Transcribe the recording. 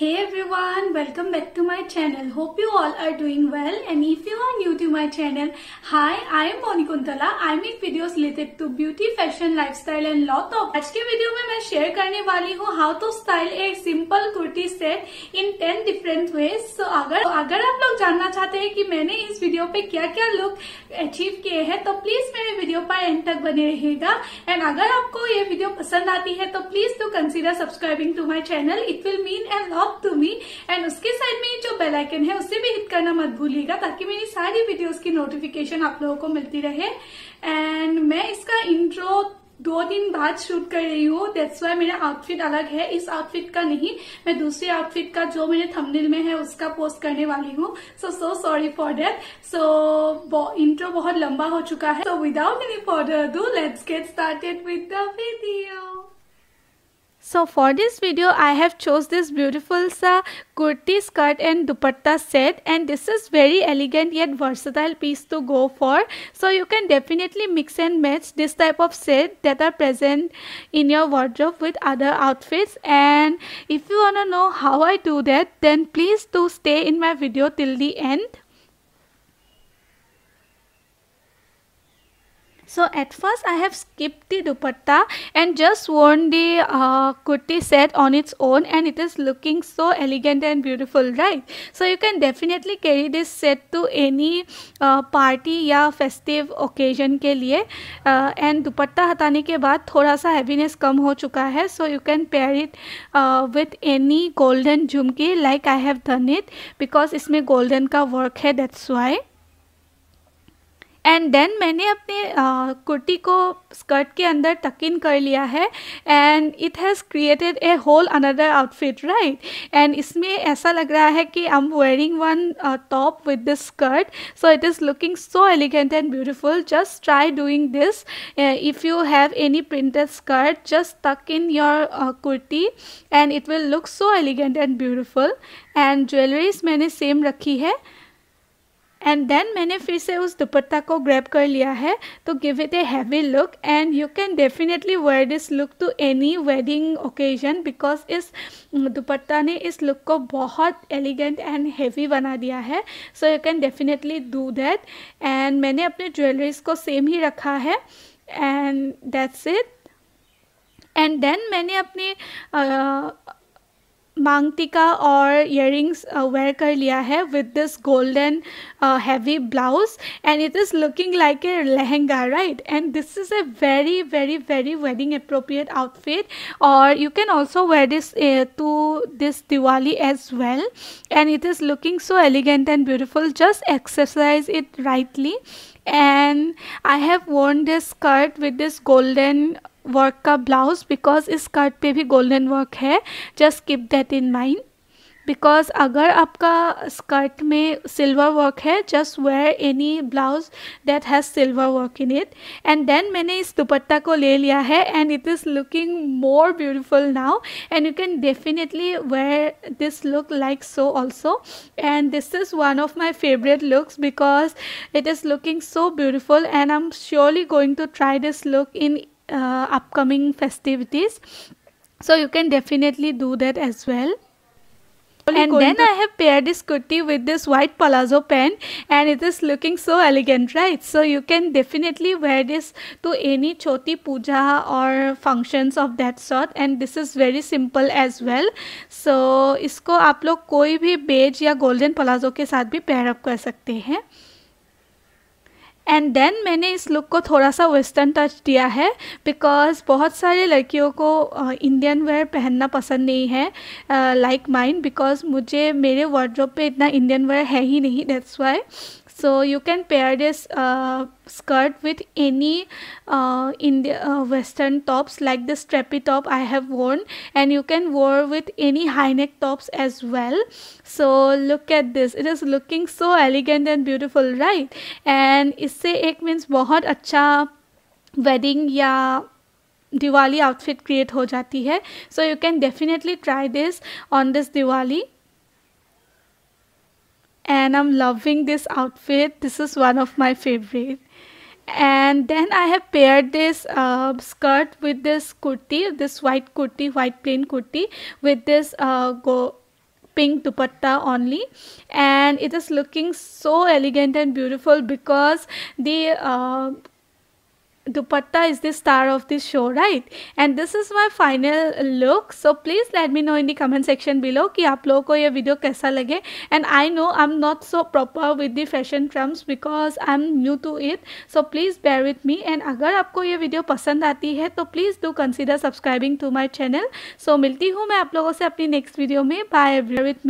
Hey everyone, welcome back to my channel. Hope you all are doing well and if you are new to my channel, hi, I am Moni Kuntala. I make videos related to beauty, fashion, lifestyle and lot of. आज के video में मैं share करने वाली हूँ how to style एक simple kurti set in ten different ways. So अगर तो अगर आप लोग जानना चाहते हैं कि मैंने इस वीडियो पे क्या क्या लुक अचीव किए हैं तो प्लीज मेरे वीडियो पर एंड तक बने रहेगा एंड अगर आपको ये वीडियो पसंद आती है तो please to consider subscribing to my channel it will mean and lot talk to me and उसके साइड में जो बेल आइकन है उसे भी हिट करना मत भूलिएगा ताकि मेरी सारी वीडियोस की नोटिफिकेशन आप लोगों को मिलती रहे एंड मैं इसका इंट्रो दो दिन बाद शूट कर रही हूँ दैट्स वाई मेरा आउटफिट अलग है इस आउटफिट का नहीं मैं दूसरे आउटफिट का जो मेरे थंबनेल में है उसका पोस्ट करने वाली हूँ so so sorry for that so intro बहुत लंबा हो चुका है so without any further do let's get started with the video So for this video I have chose this beautiful sa kurti skirt and dupatta set and this is very elegant yet versatile piece to go for. So you can definitely mix and match this type of set that are present in your wardrobe with other outfits and if you wanna know how I do that then please do stay in my video till the end. So at first I have skipped the dupatta and just worn the uh, kurti set on its own and it is looking so elegant and beautiful right. So you can definitely carry this set to any uh, party या festive occasion के लिए and dupatta हटाने के बाद थोड़ा सा heaviness कम हो चुका है so you can pair it uh, with any golden Jhumki like I have done it because इसमें golden का work है that's why. एंड देन मैंने अपने कुर्ती को स्कर्ट के अंदर इन कर लिया है and it has created a whole another outfit right and इसमें ऐसा लग रहा है कि I am wearing one top with this skirt so it is looking so elegant and beautiful just try doing this if you have any printed skirt just tuck in your kurti and it will look so elegant and beautiful and jewelleries मैंने same रखी है and then मैंने फिर से उस दुपट्टा को grab कर लिया है तो give it a heavy look and you can definitely wear this look to any wedding occasion because इस दुपट्टा ने इस लुक को बहुत एलिगेंट एंड हैवी बना दिया है so you can definitely do that and मैंने अपने ज्वेलरीज को सेम ही रखा है and that's it and then मैंने अपने uh, मांगटिका और इयरिंग्स वेयर uh, कर लिया है with this golden heavy blouse and it is looking like a lehenga right and this is a very very very wedding appropriate outfit और you can also wear this to this Diwali as well and it is looking so elegant and beautiful just exercise it rightly and I have worn this skirt with this golden work का blouse because इस skirt पे भी golden work है just keep that in mind because अगर आपका skirt में silver work है just wear any blouse that has silver work in it and then मैंने इस दुपट्टा को ले लिया है and it is looking more beautiful now and you can definitely wear this look like so also and this is one of my favourite looks because it is looking so beautiful and I am surely going to try this look in uh, upcoming festivities so you can definitely do that as well and then I have paired this kurti with this white palazzo pant and it is looking so elegant right so you can definitely wear this to any choti puja or functions of that sort and this is very simple as well so isko aap log koi bhi beige ya golden palazzo ke साथ bhi pair up kar sakte hain and then मैंने इस look को थोड़ा सा western touch दिया है because बहुत सारे लड़कियों को इंडियन uh, वेयर पहनना पसंद नहीं है लाइक माइंड बिकॉज मुझे मेरे वार्ड्रोप पे इतना इंडियन वेयर है ही नहीं that's why so you can pair this uh, skirt with any uh, in the uh, western tops like the strappy top i have worn and you can wear with any high neck tops as well so look at this it is looking so elegant and beautiful right and इससे एक means बहुत अच्छा wedding या Diwali outfit create हो जाती है So you can definitely try this on this Diwali and I'm loving this outfit. This is one of my favorite. And then I have paired this uh, skirt with this kurti, this white kurti, white plain kurti with this uh, go pink dupatta only and it is looking so elegant and beautiful because the uh, dupatta is the star of this show right and this is my final look so please let me know in the comment section below कि आप लोगों को ये video कैसा लगे and I know I am not so proper with the fashion terms because I am new to it so please bear with me and अगर आपको ये वीडियो पसंद आती है तो please do consider subscribing to my channel so मिलती हूँ मैं आप लोगों से अपनी नेक्स्ट वीडियो में बाय विथ मी